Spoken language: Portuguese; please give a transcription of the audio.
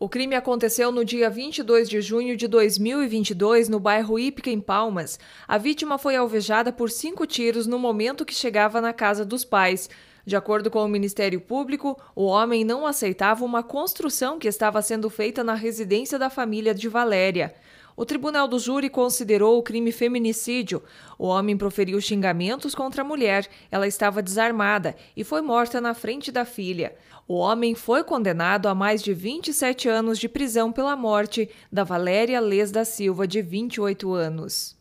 O crime aconteceu no dia 22 de junho de 2022 no bairro Ípica, em Palmas. A vítima foi alvejada por cinco tiros no momento que chegava na casa dos pais. De acordo com o Ministério Público, o homem não aceitava uma construção que estava sendo feita na residência da família de Valéria. O tribunal do júri considerou o crime feminicídio. O homem proferiu xingamentos contra a mulher, ela estava desarmada e foi morta na frente da filha. O homem foi condenado a mais de 27 anos de prisão pela morte da Valéria Les da Silva, de 28 anos.